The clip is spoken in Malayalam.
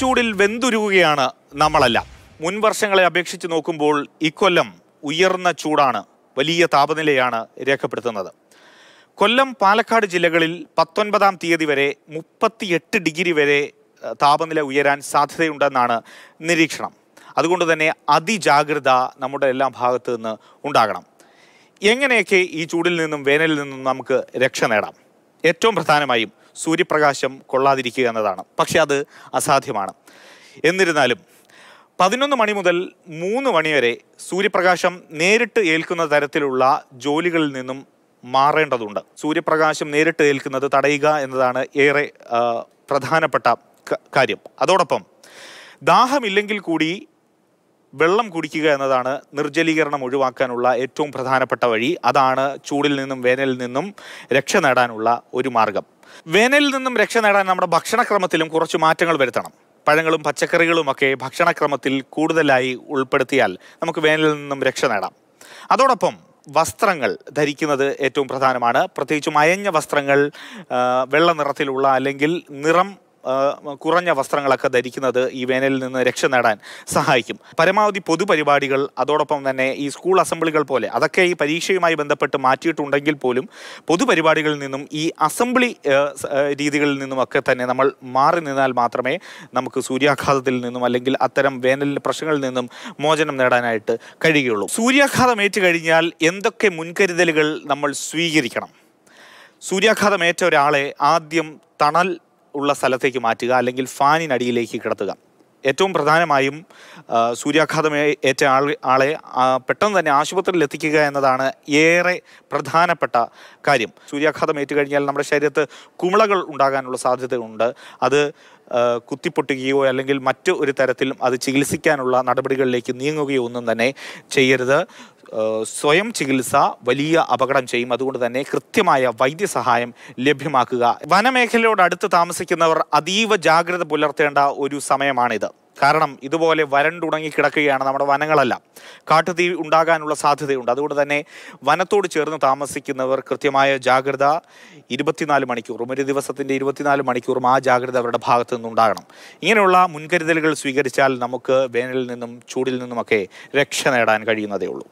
ചൂടിൽ വെന്തുരുകുകയാണ് നമ്മളെല്ലാം മുൻ വർഷങ്ങളെ അപേക്ഷിച്ച് നോക്കുമ്പോൾ ഇക്കൊല്ലം ഉയർന്ന ചൂടാണ് വലിയ താപനിലയാണ് രേഖപ്പെടുത്തുന്നത് കൊല്ലം പാലക്കാട് ജില്ലകളിൽ പത്തൊൻപതാം തീയതി വരെ മുപ്പത്തിയെട്ട് ഡിഗ്രി വരെ താപനില ഉയരാൻ സാധ്യതയുണ്ടെന്നാണ് നിരീക്ഷണം അതുകൊണ്ട് തന്നെ അതിജാഗ്രത നമ്മുടെ എല്ലാ ഭാഗത്തു നിന്ന് ഉണ്ടാകണം എങ്ങനെയൊക്കെ ഈ ചൂടിൽ നിന്നും വേനലിൽ നിന്നും നമുക്ക് രക്ഷ നേടാം ഏറ്റവും പ്രധാനമായും സൂര്യപ്രകാശം കൊള്ളാതിരിക്കുക എന്നതാണ് പക്ഷേ അത് അസാധ്യമാണ് എന്നിരുന്നാലും പതിനൊന്ന് മണി മുതൽ മൂന്ന് മണി വരെ സൂര്യപ്രകാശം നേരിട്ട് ഏൽക്കുന്ന തരത്തിലുള്ള ജോലികളിൽ നിന്നും മാറേണ്ടതുണ്ട് സൂര്യപ്രകാശം നേരിട്ട് ഏൽക്കുന്നത് തടയുക എന്നതാണ് ഏറെ പ്രധാനപ്പെട്ട കാര്യം അതോടൊപ്പം ദാഹമില്ലെങ്കിൽ കൂടി വെള്ളം കുടിക്കുക എന്നതാണ് നിർജ്ജലീകരണം ഒഴിവാക്കാനുള്ള ഏറ്റവും പ്രധാനപ്പെട്ട വഴി അതാണ് ചൂടിൽ നിന്നും വേനലിൽ നിന്നും രക്ഷ നേടാനുള്ള ഒരു മാർഗം വേനലിൽ നിന്നും രക്ഷ നേടാൻ നമ്മുടെ ഭക്ഷണക്രമത്തിലും കുറച്ച് മാറ്റങ്ങൾ വരുത്തണം പഴങ്ങളും പച്ചക്കറികളുമൊക്കെ ഭക്ഷണക്രമത്തിൽ കൂടുതലായി ഉൾപ്പെടുത്തിയാൽ നമുക്ക് വേനലിൽ നിന്നും രക്ഷ നേടാം അതോടൊപ്പം വസ്ത്രങ്ങൾ ധരിക്കുന്നത് ഏറ്റവും പ്രധാനമാണ് പ്രത്യേകിച്ചും അയഞ്ഞ വസ്ത്രങ്ങൾ വെള്ള നിറത്തിലുള്ള അല്ലെങ്കിൽ നിറം കുറഞ്ഞ വസ്ത്രങ്ങളൊക്കെ ധരിക്കുന്നത് ഈ വേനലിൽ നിന്ന് രക്ഷ നേടാൻ സഹായിക്കും പരമാവധി പൊതുപരിപാടികൾ അതോടൊപ്പം തന്നെ ഈ സ്കൂൾ അസംബ്ലികൾ പോലെ അതൊക്കെ ഈ പരീക്ഷയുമായി ബന്ധപ്പെട്ട് മാറ്റിയിട്ടുണ്ടെങ്കിൽ പോലും പൊതുപരിപാടികളിൽ നിന്നും ഈ അസംബ്ലി രീതികളിൽ നിന്നുമൊക്കെ തന്നെ നമ്മൾ മാറി നിന്നാൽ മാത്രമേ നമുക്ക് സൂര്യാഘാതത്തിൽ നിന്നും അല്ലെങ്കിൽ അത്തരം വേനലിൻ്റെ പ്രശ്നങ്ങളിൽ നിന്നും മോചനം നേടാനായിട്ട് കഴിയുകയുള്ളൂ സൂര്യാഘാതം ഏറ്റുകഴിഞ്ഞാൽ എന്തൊക്കെ മുൻകരുതലുകൾ നമ്മൾ സ്വീകരിക്കണം സൂര്യാഘാതമേറ്റ ഏറ്റ ഒരാളെ ആദ്യം തണൽ ഉള്ള സ്ഥലത്തേക്ക് മാറ്റുക അല്ലെങ്കിൽ ഫാനിനടിയിലേക്ക് കിടത്തുക ഏറ്റവും പ്രധാനമായും സൂര്യാഘാതം ഏറ്റ ആൾ ആളെ പെട്ടെന്ന് തന്നെ ആശുപത്രിയിൽ എത്തിക്കുക എന്നതാണ് ഏറെ പ്രധാനപ്പെട്ട കാര്യം സൂര്യാഘാതം ഏറ്റുകഴിഞ്ഞാൽ നമ്മുടെ ശരീരത്ത് കുമിളകൾ ഉണ്ടാകാനുള്ള സാധ്യതയുണ്ട് അത് കുത്തിപ്പൊട്ടുകയോ അല്ലെങ്കിൽ മറ്റു ഒരു തരത്തിലും അത് ചികിത്സിക്കാനുള്ള നടപടികളിലേക്ക് നീങ്ങുകയോ ഒന്നും തന്നെ ചെയ്യരുത് സ്വയം ചികിത്സ വലിയ അപകടം ചെയ്യും അതുകൊണ്ട് തന്നെ കൃത്യമായ വൈദ്യസഹായം ലഭ്യമാക്കുക വനമേഖലയോട് അടുത്ത് താമസിക്കുന്നവർ അതീവ ജാഗ്രത പുലർത്തേണ്ട ഒരു സമയമാണിത് കാരണം ഇതുപോലെ വരണ്ടുണങ്ങി കിടക്കുകയാണ് നമ്മുടെ വനങ്ങളെല്ലാം കാട്ടുതീ ഉണ്ടാകാനുള്ള സാധ്യതയുണ്ട് അതുകൊണ്ട് തന്നെ വനത്തോട് ചേർന്ന് താമസിക്കുന്നവർ കൃത്യമായ ജാഗ്രത ഇരുപത്തിനാല് മണിക്കൂറും ഒരു ദിവസത്തിൻ്റെ ഇരുപത്തിനാല് മണിക്കൂറും ആ ജാഗ്രത അവരുടെ ഭാഗത്തു നിന്നുണ്ടാകണം ഇങ്ങനെയുള്ള മുൻകരുതലുകൾ സ്വീകരിച്ചാൽ നമുക്ക് വേനലിൽ നിന്നും ചൂടിൽ നിന്നുമൊക്കെ രക്ഷ നേടാൻ കഴിയുന്നതേ ഉള്ളൂ